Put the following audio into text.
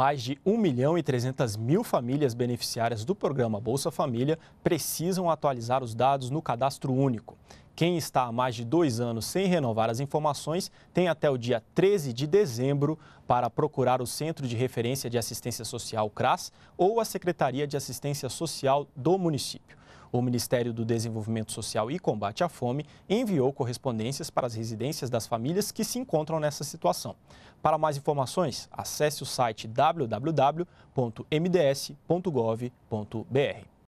Mais de 1 milhão e 300 mil famílias beneficiárias do programa Bolsa Família precisam atualizar os dados no cadastro único. Quem está há mais de dois anos sem renovar as informações tem até o dia 13 de dezembro para procurar o Centro de Referência de Assistência Social, CRAS, ou a Secretaria de Assistência Social do município. O Ministério do Desenvolvimento Social e Combate à Fome enviou correspondências para as residências das famílias que se encontram nessa situação. Para mais informações, acesse o site www.mds.gov.br.